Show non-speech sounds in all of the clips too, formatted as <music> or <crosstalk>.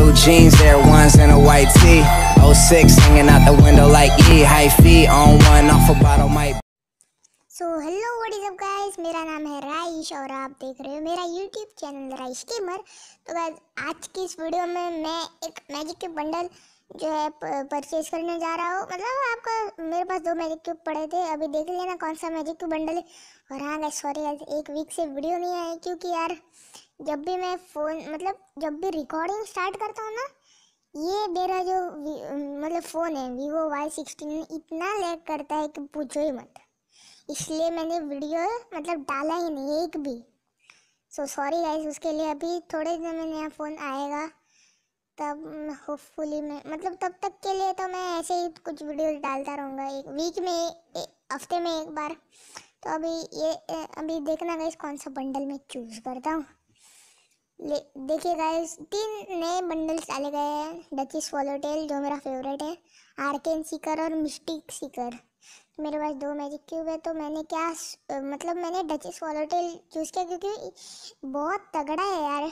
blue jeans, there ones in a white tee. 06 hanging out the window like E. High feet on one, off a bottle might. So hello what is up guys मेरा नाम है राइश और आप देख रहे हो मेरा YouTube channel Raish gamer तो गाइस आज की इस वीडियो में मैं एक मैजिक के बंडल जो है परचेज करने जा रहा हो मतलब आपका मेरे पास दो मैजिक क्यूब पड़े थे अभी देख लेना कौन सा मैजिक क्यूब बंडल है और हाँ गैस सॉरी गैस एक वीक से वीडियो नहीं आई क्योंकि यार जब भी मैं फ़ोन मतलब जब भी रिकॉर्डिंग स्टार्ट करता हूँ ना ये मेरा जो मतलब फ़ोन है वीवो वाई सिक्सटीन इतना लैग करता है कि पूछो ही मत इसलिए मैंने वीडियो मतलब डाला ही नहीं एक भी सो सॉरी गाइस उसके लिए अभी थोड़े दिन में नया फ़ोन आएगा तब होपफुली मैं मतलब तब तक के लिए तो मैं ऐसे ही कुछ वीडियोस डालता रहूँगा एक वीक में हफ्ते में एक बार तो अभी ये अभी देखना गाइस कौन सा बंडल मैं चूज़ करता हूँ देखिए गाइस तीन नए बंडल्स डाले गए हैं डचिस वॉलोटेल जो मेरा फेवरेट है आर्केन सीकर और मिस्टिक सीकर मेरे पास दो मैजिक क्यूब है तो मैंने क्या मतलब मैंने डचिस वॉलोटेल चूज़ किया क्योंकि बहुत तगड़ा है यार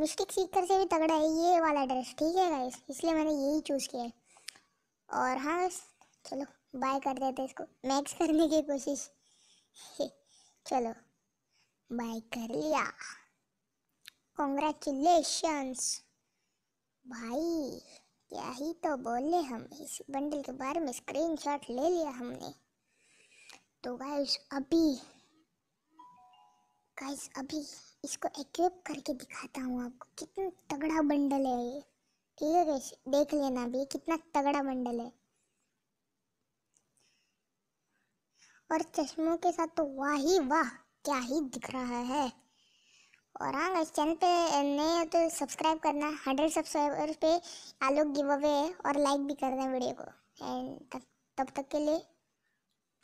मिस्टिक सीकर से भी तगड़ा है ये वाला ड्रेस ठीक है गाइस इसलिए मैंने यही चूज़ किया है और हाँ चलो बाय कर देते इसको मैक्स <laughs> करने की कोशिश <laughs> चलो बाय कर लिया कॉन्ग्रेचुलेशंस भाई यही तो बोले हम इस बंडल के बारे में स्क्रीनशॉट ले लिया हमने तो गाइस अभी गाइस अभी इसको इक्विप करके दिखाता हूँ आपको कितना तगड़ा बंडल है ये ठीक है गाइस देख लेना अभी कितना तगड़ा बंडल है और चश्मों के साथ तो वाह ही वाह क्या ही दिख रहा है और हाँ गाइस चैनल पे नए हो तो सब्सक्राइब करना हंड्रेड सब्सक्राइबर पे आलोक गिव अवे है और लाइक भी करना वीडियो को एंड तब तक के लिए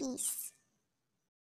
पीस